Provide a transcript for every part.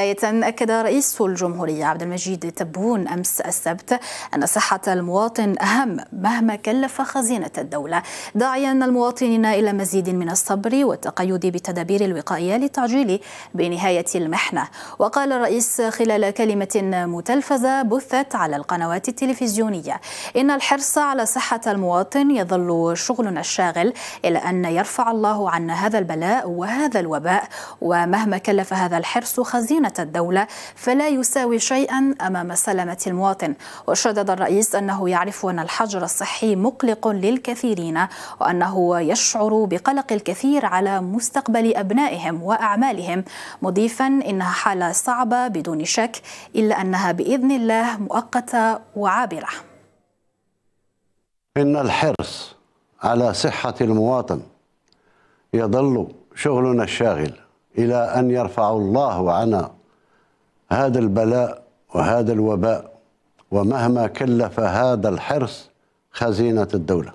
بداية أكد رئيس الجمهورية عبد المجيد تبون أمس السبت أن صحة المواطن أهم مهما كلف خزينة الدولة داعيا المواطنين إلى مزيد من الصبر والتقيد بالتدابير الوقائية للتعجيل بنهاية المحنة وقال الرئيس خلال كلمة متلفزة بثت على القنوات التلفزيونية إن الحرص على صحة المواطن يظل شغلنا الشاغل إلى أن يرفع الله عنا هذا البلاء وهذا الوباء ومهما كلف هذا الحرص خزينة وصيانة الدولة فلا يساوي شيئا أمام سلامة المواطن وشدد الرئيس أنه يعرف أن الحجر الصحي مقلق للكثيرين وأنه يشعر بقلق الكثير على مستقبل أبنائهم وأعمالهم مضيفا إنها حالة صعبة بدون شك إلا أنها بإذن الله مؤقتة وعابرة إن الحرص على صحة المواطن يظل شغلنا الشاغل إلى أن يرفع الله عنا هذا البلاء وهذا الوباء ومهما كلف هذا الحرص خزينة الدولة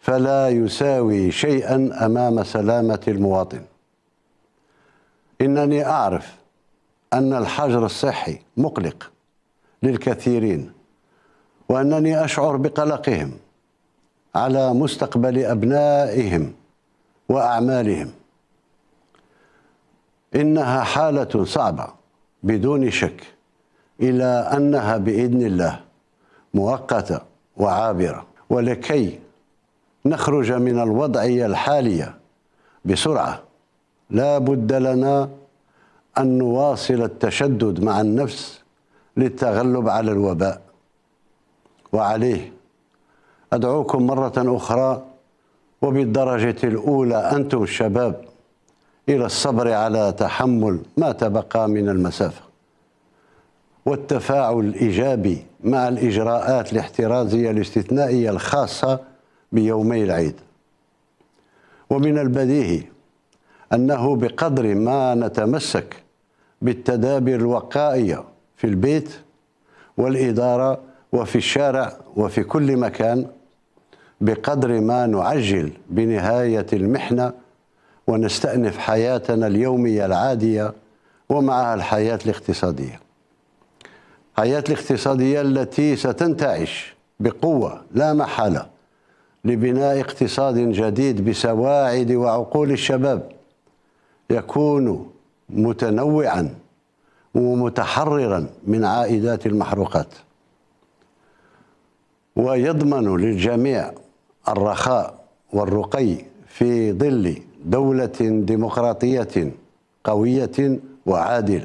فلا يساوي شيئا أمام سلامة المواطن إنني أعرف أن الحجر الصحي مقلق للكثيرين وأنني أشعر بقلقهم على مستقبل أبنائهم وأعمالهم إنها حالة صعبة بدون شك إلى أنها بإذن الله مؤقتة وعابرة ولكي نخرج من الوضعية الحالية بسرعة لا بد لنا أن نواصل التشدد مع النفس للتغلب على الوباء وعليه أدعوكم مرة أخرى وبالدرجة الأولى أنتم الشباب إلى الصبر على تحمل ما تبقى من المسافة والتفاعل الإيجابي مع الإجراءات الاحترازية الاستثنائية الخاصة بيومي العيد ومن البديهي أنه بقدر ما نتمسك بالتدابير الوقائية في البيت والإدارة وفي الشارع وفي كل مكان بقدر ما نعجل بنهاية المحنة ونستأنف حياتنا اليومية العادية ومعها الحياة الاقتصادية حياة الاقتصادية التي ستنتعش بقوة لا محالة لبناء اقتصاد جديد بسواعد وعقول الشباب يكون متنوعا ومتحررا من عائدات المحروقات ويضمن للجميع الرخاء والرقي في ظل دولة ديمقراطية قوية وعادلة